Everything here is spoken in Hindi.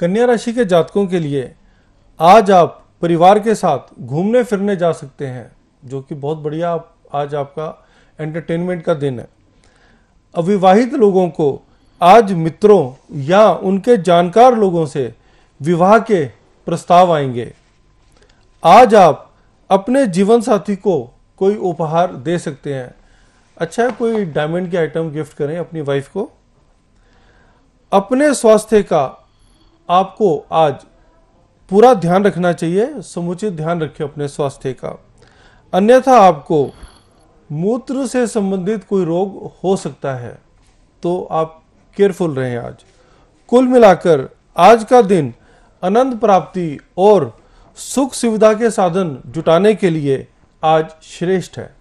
कन्या राशि के जातकों के लिए आज आप परिवार के साथ घूमने फिरने जा सकते हैं जो कि बहुत बढ़िया आप आज आपका एंटरटेनमेंट का दिन है अविवाहित लोगों को आज मित्रों या उनके जानकार लोगों से विवाह के प्रस्ताव आएंगे आज आप अपने जीवन साथी को कोई उपहार दे सकते हैं अच्छा है कोई डायमंड के आइटम गिफ्ट करें अपनी वाइफ को अपने स्वास्थ्य का आपको आज पूरा ध्यान रखना चाहिए समुचित ध्यान रखें अपने स्वास्थ्य का अन्यथा आपको मूत्र से संबंधित कोई रोग हो सकता है तो आप केयरफुल रहें आज कुल मिलाकर आज का दिन अनंत प्राप्ति और सुख सुविधा के साधन जुटाने के लिए आज श्रेष्ठ है